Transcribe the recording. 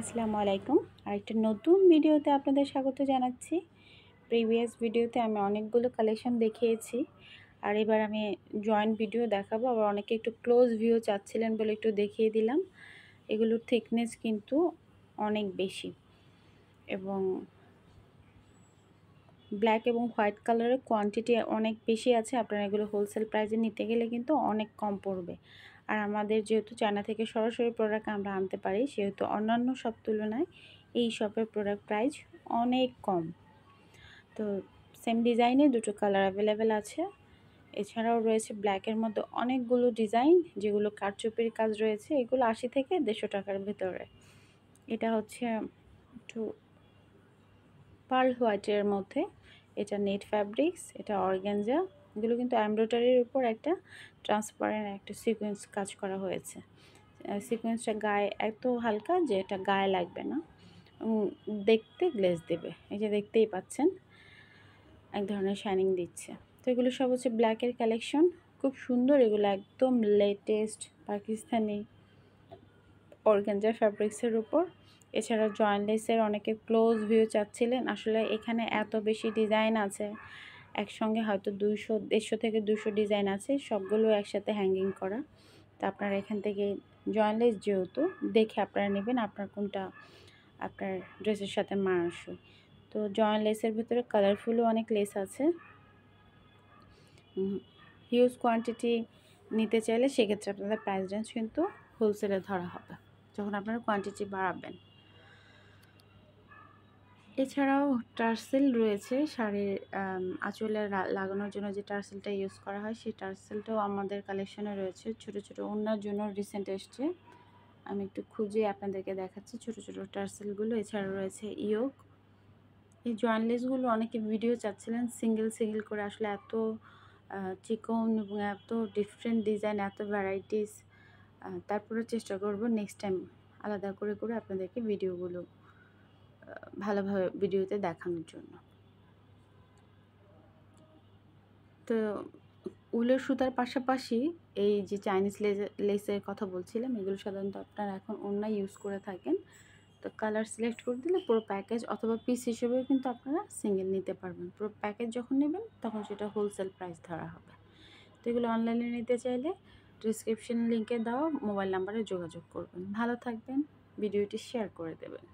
আসসালামু আলাইকুম আরেকটা নতুন ভিডিওতে আপনাদের স্বাগত জানাচ্ছি প্রিভিয়াস ভিডিওতে আমি অনেকগুলো কালেকশন দেখিয়েছি আর এবার আমি জয়েন্ট ভিডিও দেখাবো আবার অনেকে একটু ক্লোজ ভিউ চাচ্ছিলেন বলে একটু দেখিয়ে দিলাম এগুলোর থিকনেস কিন্তু অনেক বেশি এবং ব্ল্যাক এবং হোয়াইট কালারের কোয়ান্টিটি অনেক বেশি আছে আপনারা এগুলো হোলসেল প্রাইসে নিতে গেলে কিন্তু অনেক কম পড়বে আর আমাদের যেহেতু চায়না থেকে সরাসরি প্রোডাক্ট আমরা আনতে পারি সেহেতু অন্যান্য সব তুলনায় এই শপের প্রোডাক্ট প্রাইস অনেক কম তো সেম ডিজাইনে দুটো কালার অ্যাভেলেবেল আছে এছাড়াও রয়েছে ব্ল্যাকের মধ্যে অনেকগুলো ডিজাইন যেগুলো কারচুপির কাজ রয়েছে এগুলো আশি থেকে দেড়শো টাকার ভেতরে এটা হচ্ছে একটু পার্ল হোয়াইটের মধ্যে এটা নেট ফ্যাব্রিক্স এটা অর্গ্যাঞ্জা এগুলো কিন্তু এমব্রয়ডারির উপর একটা ট্রান্সপারেন্ট একটা সিকোয়েন্স কাজ করা হয়েছে সিকোয়েন্সটা গায়ে এত হালকা যে এটা গায়ে লাগবে না দেখতে গ্লেজ দেবে এই যে দেখতেই পাচ্ছেন এক ধরনের শাইনিং দিচ্ছে তো এগুলো সব হচ্ছে ব্ল্যাকের কালেকশন খুব সুন্দর এগুলো একদম লেটেস্ট পাকিস্তানি অর্গেঞ্জার ফ্যাব্রিক্সের উপর এছাড়া জয়েন্টলেসের অনেকে ক্লোজ ভিউ চাচ্ছিলেন আসলে এখানে এত বেশি ডিজাইন আছে একসঙ্গে হয়তো দুইশো দেড়শো থেকে দুশো ডিজাইন আছে সবগুলো একসাথে হ্যাঙ্গিং করা তা আপনারা এখান থেকে জয়েনলেস যেহেতু দেখে আপনারা নেবেন আপনার কোনটা আপনার ড্রেসের সাথে মানানসই তো জয়েনলেসের লেসের ভিতরে কালারফুলও অনেক লেস আছে হিউজ কোয়ান্টিটি নিতে চাইলে সেক্ষেত্রে আপনাদের প্রাইস রেঞ্জ কিন্তু হোলসেলে ধরা হবে যখন আপনারা কোয়ান্টিটি বাড়াবেন এছাড়াও টার্সেল রয়েছে শাড়ির আঁচলে লাগানোর জন্য যে টার্সেলটা ইউজ করা হয় সেই টার্সেলটাও আমাদের কালেকশনে রয়েছে ছোট ছোট ওনার জন্য রিসেন্ট এসছে আমি একটু খুঁজে আপনাদেরকে দেখাচ্ছি ছোট ছোট টার্সেলগুলো এছাড়া রয়েছে ইয়োগ এই জয়েনলেসগুলো অনেকে ভিডিও চাচ্ছিলেন সিঙ্গেল সিঙ্গেল করে আসলে এত চিকন এবং এত ডিফারেন্ট ডিজাইন এত ভ্যারাইটিস তারপরে চেষ্টা করব নেক্সট টাইম আলাদা করে করে আপনাদেরকে ভিডিওগুলো ভালোভাবে ভিডিওতে দেখানোর জন্য তো উলের সুতার পাশাপাশি এই যে চাইনিজ লেসের কথা বলছিলাম এগুলো সাধারণত আপনারা এখন অন্যায় ইউজ করে থাকেন তো কালার সিলেক্ট করে দিলে পুরো প্যাকেজ অথবা পিস হিসেবেও কিন্তু আপনারা সিঙ্গেল নিতে পারবেন পুরো প্যাকেজ যখন নেবেন তখন সেটা হোলসেল প্রাইস ধরা হবে তো এগুলো অনলাইনে নিতে চাইলে ডিসক্রিপশন লিঙ্কে দেওয়া মোবাইল নাম্বারে যোগাযোগ করবেন ভালো থাকবেন ভিডিওটি শেয়ার করে দেবেন